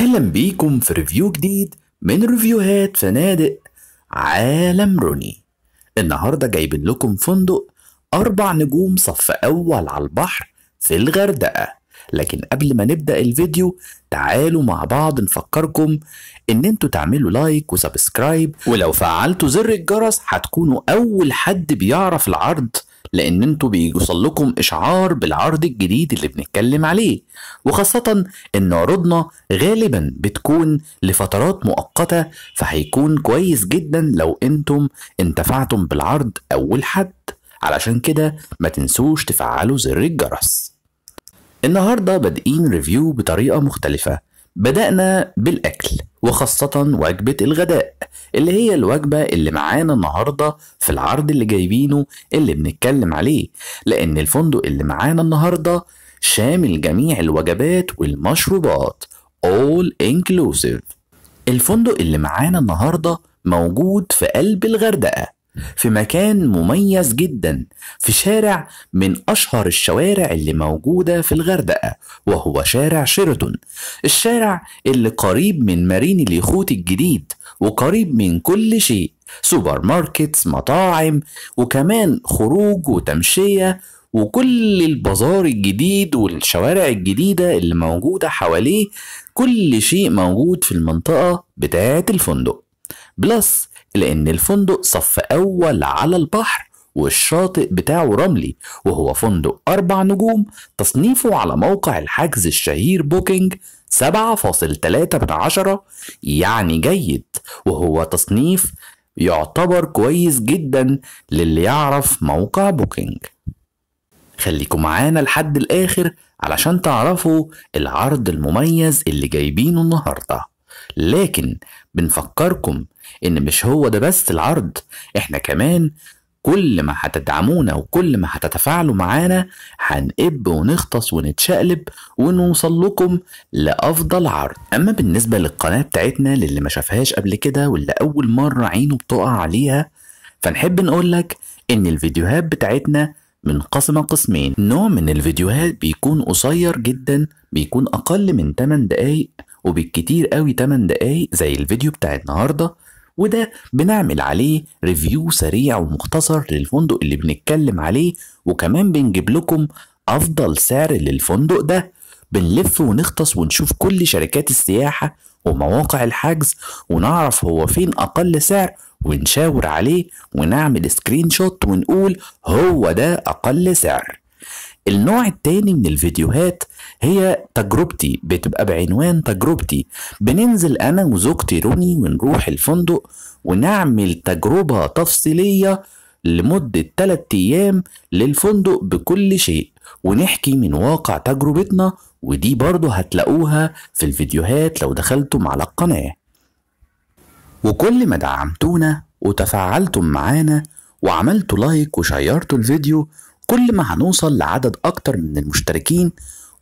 اهلا بيكم في ريفيو جديد من ريفيوهات فنادق عالم روني النهارده جايبين لكم فندق اربع نجوم صف اول على البحر في الغردقه لكن قبل ما نبدا الفيديو تعالوا مع بعض نفكركم ان انتوا تعملوا لايك وسبسكرايب ولو فعلتوا زر الجرس هتكونوا اول حد بيعرف العرض لان انتوا بيوصل لكم اشعار بالعرض الجديد اللي بنتكلم عليه وخاصة ان عروضنا غالبا بتكون لفترات مؤقتة فهيكون كويس جدا لو انتم انتفعتم بالعرض اول حد علشان كده ما تنسوش تفعلوا زر الجرس النهاردة بادئين ريفيو بطريقة مختلفة بدأنا بالأكل وخاصة وجبة الغداء اللي هي الوجبة اللي معانا النهاردة في العرض اللي جايبينه اللي بنتكلم عليه لأن الفندق اللي معانا النهاردة شامل جميع الوجبات والمشروبات all inclusive الفندق اللي معانا النهاردة موجود في قلب الغردقة في مكان مميز جدا في شارع من أشهر الشوارع اللي موجودة في الغردقة وهو شارع شيرتون الشارع اللي قريب من مارين اليخوت الجديد وقريب من كل شيء سوبر ماركت مطاعم وكمان خروج وتمشية وكل البازار الجديد والشوارع الجديدة اللي موجودة حواليه كل شيء موجود في المنطقة بتاعة الفندق بلس لأن الفندق صف أول على البحر والشاطئ بتاعه رملي وهو فندق أربع نجوم تصنيفه على موقع الحجز الشهير بوكينج 7.3 من عشرة يعني جيد وهو تصنيف يعتبر كويس جدا للي يعرف موقع بوكينج خليكم معانا لحد الآخر علشان تعرفوا العرض المميز اللي جايبينه النهارده لكن بنفكركم إن مش هو ده بس العرض إحنا كمان كل ما هتدعمونا وكل ما هتتفاعلوا معانا هنقب ونغطس ونتشقلب ونوصل لكم لأفضل عرض أما بالنسبة للقناة بتاعتنا للي ما شافهاش قبل كده واللي أول مرة عينه بتقع عليها فنحب نقولك إن الفيديوهات بتاعتنا منقسمة قسمين نوع من الفيديوهات بيكون قصير جدا بيكون أقل من 8 دقايق وبالكتير قوي 8 دقايق زي الفيديو بتاع النهارده وده بنعمل عليه ريفيو سريع ومختصر للفندق اللي بنتكلم عليه وكمان بنجيب لكم أفضل سعر للفندق ده بنلف ونغطس ونشوف كل شركات السياحة ومواقع الحجز ونعرف هو فين أقل سعر ونشاور عليه ونعمل سكرين شوت ونقول هو ده أقل سعر النوع التاني من الفيديوهات هي تجربتي بتبقى بعنوان تجربتي بننزل أنا وزوجتي روني ونروح الفندق ونعمل تجربة تفصيلية لمدة 3 أيام للفندق بكل شيء ونحكي من واقع تجربتنا ودي برضو هتلاقوها في الفيديوهات لو دخلتم على القناة وكل ما دعمتونا وتفاعلتم معانا وعملتوا لايك وشيرتوا الفيديو كل ما هنوصل لعدد أكتر من المشتركين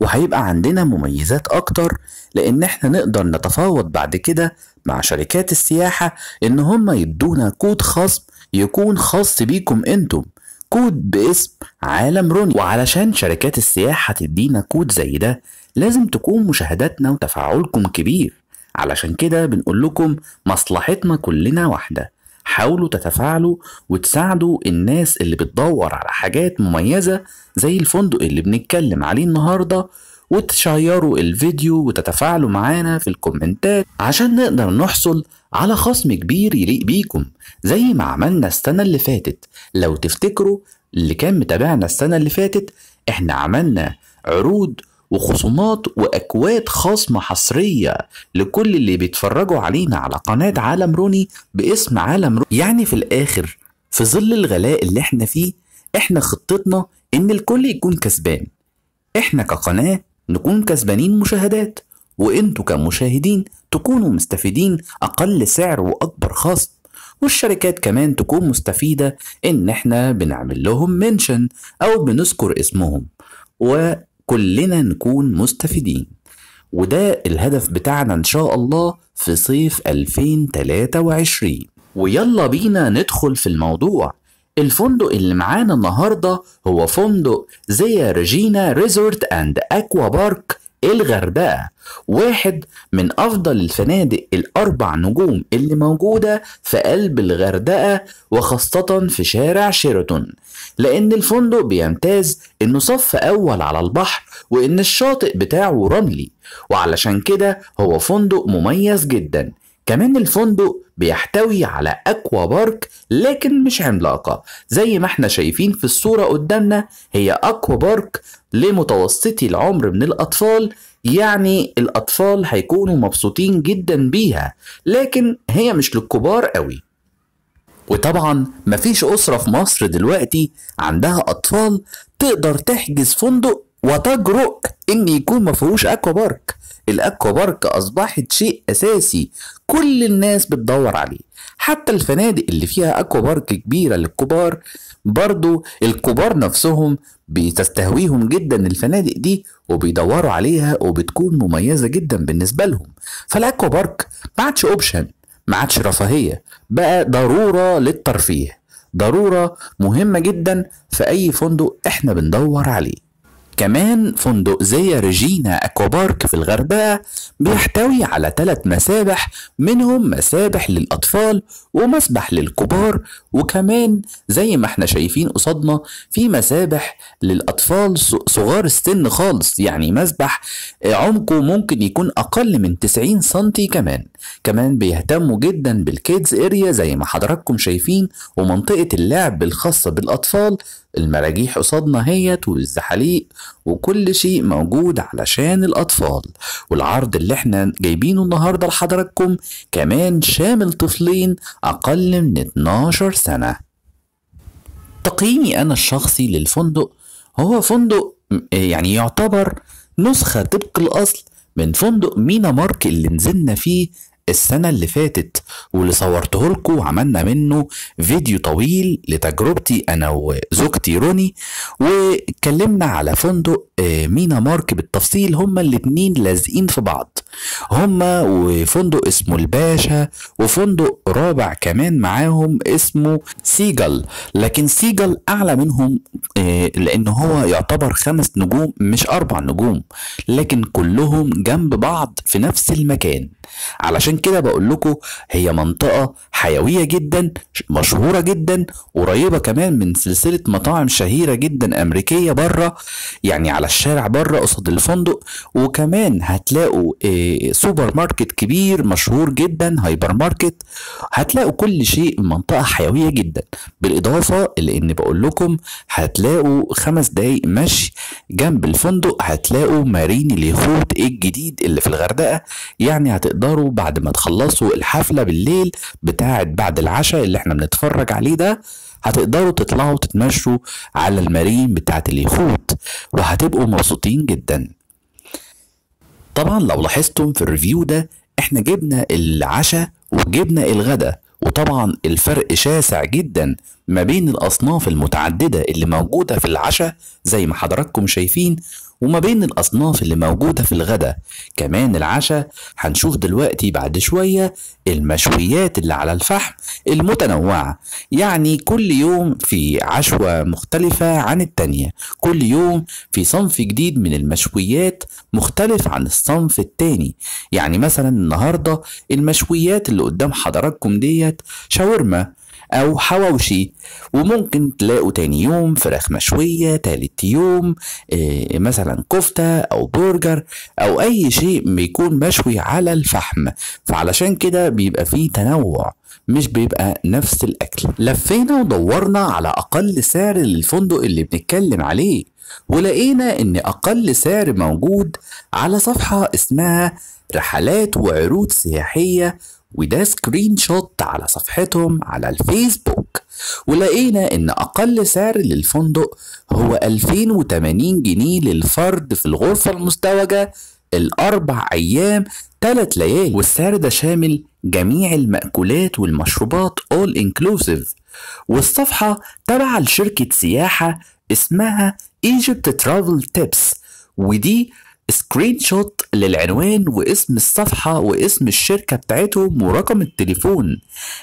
وهيبقى عندنا مميزات أكتر لأن إحنا نقدر نتفاوض بعد كده مع شركات السياحة إن هم يدونا كود خصم يكون خاص بيكم أنتم كود باسم عالم روني وعلشان شركات السياحة تدينا كود زي ده لازم تكون مشاهداتنا وتفاعلكم كبير علشان كده بنقول لكم مصلحتنا كلنا واحده حاولوا تتفاعلوا وتساعدوا الناس اللي بتدور على حاجات مميزة زي الفندق اللي بنتكلم عليه النهاردة وتشيروا الفيديو وتتفاعلوا معانا في الكومنتات عشان نقدر نحصل على خصم كبير يليق بيكم زي ما عملنا السنة اللي فاتت لو تفتكروا اللي كان متابعنا السنة اللي فاتت احنا عملنا عروض وخصومات وأكواد خصم حصرية لكل اللي بيتفرجوا علينا على قناة عالم روني باسم عالم روني يعني في الآخر في ظل الغلاء اللي احنا فيه احنا خطتنا ان الكل يكون كسبان احنا كقناة نكون كسبانين مشاهدات وانتوا كمشاهدين تكونوا مستفيدين اقل سعر واكبر خصم والشركات كمان تكون مستفيدة ان احنا بنعمل لهم منشن او بنذكر اسمهم و كلنا نكون مستفيدين وده الهدف بتاعنا إن شاء الله في صيف 2023 ويلا بينا ندخل في الموضوع الفندق اللي معانا النهاردة هو فندق زي ريجينا ريزورت أند أكوا بارك الغردقة واحد من أفضل الفنادق الأربع نجوم اللي موجودة في قلب الغردقة وخاصة في شارع شيراتون لأن الفندق بيمتاز إنه صف أول على البحر وإن الشاطئ بتاعه رملي وعلشان كده هو فندق مميز جدا كمان الفندق بيحتوي على أكوا بارك لكن مش عملاقة زي ما احنا شايفين في الصورة قدامنا هي أكوا بارك لمتوسطي العمر من الأطفال يعني الأطفال هيكونوا مبسوطين جدا بيها لكن هي مش للكبار قوي وطبعا مفيش أسرة في مصر دلوقتي عندها أطفال تقدر تحجز فندق وتجرؤ ان يكون ما فيهوش اكوا بارك الاكوا بارك اصبحت شيء اساسي كل الناس بتدور عليه حتى الفنادق اللي فيها اكوا بارك كبيره للكبار برضو الكبار نفسهم بتستهويهم جدا الفنادق دي وبيدوروا عليها وبتكون مميزه جدا بالنسبه لهم فالاكوا بارك ما عادش اوبشن ما عادش رفاهيه بقى ضروره للترفيه ضروره مهمه جدا في اي فندق احنا بندور عليه كمان فندق زي ريجينا بارك في الغردقة بيحتوي على ثلاث مسابح منهم مسابح للأطفال ومسبح للكبار وكمان زي ما احنا شايفين قصادنا في مسابح للأطفال صغار السن خالص يعني مسبح عمقه ممكن يكون أقل من 90 سنتي كمان كمان بيهتموا جدا بالكيدز اريا زي ما حضراتكم شايفين ومنطقة اللعب الخاصة بالأطفال المراجيح قصادنا هيت والزحاليق وكل شيء موجود علشان الأطفال والعرض اللي احنا جايبينه النهاردة لحضراتكم كمان شامل طفلين أقل من 12 سنة تقييمي أنا الشخصي للفندق هو فندق يعني يعتبر نسخة طبق الأصل من فندق مينا مارك اللي نزلنا فيه السنة اللي فاتت واللي صورته لكم وعملنا منه فيديو طويل لتجربتي أنا وزوجتي روني واتكلمنا على فندق آه، مينا مارك بالتفصيل هما الاتنين لازقين في بعض هما وفندق اسمه الباشا وفندق رابع كمان معاهم اسمه سيجل لكن سيجل أعلى منهم آه، لأن هو يعتبر خمس نجوم مش أربع نجوم لكن كلهم جنب بعض في نفس المكان علشان عشان كده بقول لكم هي منطقة حيوية جدا مشهورة جدا قريبة كمان من سلسلة مطاعم شهيرة جدا أمريكية بره يعني على الشارع بره قصاد الفندق وكمان هتلاقوا آه، سوبر ماركت كبير مشهور جدا هايبر ماركت هتلاقوا كل شيء منطقة حيوية جدا بالإضافة لأن بقول لكم هتلاقوا خمس دقايق مشي جنب الفندق هتلاقوا مارين اليخوت الجديد اللي في الغردقة يعني هتقدروا بعد ما ما تخلصوا الحفله بالليل بتاعه بعد العشاء اللي احنا بنتفرج عليه ده هتقدروا تطلعوا تتمشوا على المارين بتاعه اليخوت وهتبقوا مبسوطين جدا طبعا لو لاحظتم في الريفيو ده احنا جبنا العشاء وجبنا الغداء وطبعا الفرق شاسع جدا ما بين الاصناف المتعدده اللي موجوده في العشاء زي ما حضراتكم شايفين وما بين الأصناف اللي موجودة في الغداء كمان العشاء هنشوف دلوقتي بعد شوية المشويات اللي على الفحم المتنوعة يعني كل يوم في عشوة مختلفة عن التانية كل يوم في صنف جديد من المشويات مختلف عن الصنف التاني يعني مثلا النهاردة المشويات اللي قدام حضراتكم ديت شاورما أو حواوشي وممكن تلاقوا تاني يوم فراخ مشوية تالت يوم آه، مثلا كفتة أو برجر أو أي شيء بيكون مشوي على الفحم فعلشان كده بيبقى فيه تنوع مش بيبقى نفس الأكل لفينا ودورنا على أقل سعر للفندق اللي بنتكلم عليه ولقينا إن أقل سعر موجود على صفحة اسمها رحلات وعروض سياحية وده سكرين شوت على صفحتهم على الفيسبوك ولقينا ان اقل سعر للفندق هو 2080 جنيه للفرد في الغرفة المزدوجة الاربع ايام ثلاث ليالي والسعر ده شامل جميع المأكولات والمشروبات all inclusive والصفحة تابعة لشركة سياحة اسمها Egypt Travel Tips ودي سكرين شوت للعنوان واسم الصفحة واسم الشركة بتاعتهم ورقم التليفون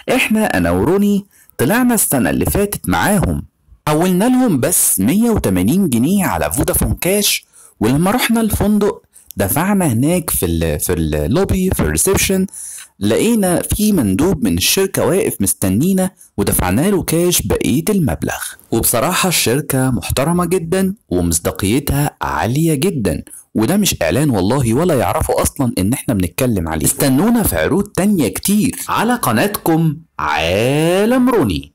احنا انا وروني طلعنا السنة اللي فاتت معاهم حولنا لهم بس 180 جنيه على فودافون كاش ولما رحنا الفندق دفعنا هناك في الـ في اللوبي في الريسبشن لقينا في مندوب من الشركه واقف مستنينا ودفعنا له كاش بقيه المبلغ وبصراحه الشركه محترمه جدا ومصداقيتها عاليه جدا وده مش اعلان والله ولا يعرفوا اصلا ان احنا بنتكلم عليه استنونا في عروض تانية كتير على قناتكم عالم روني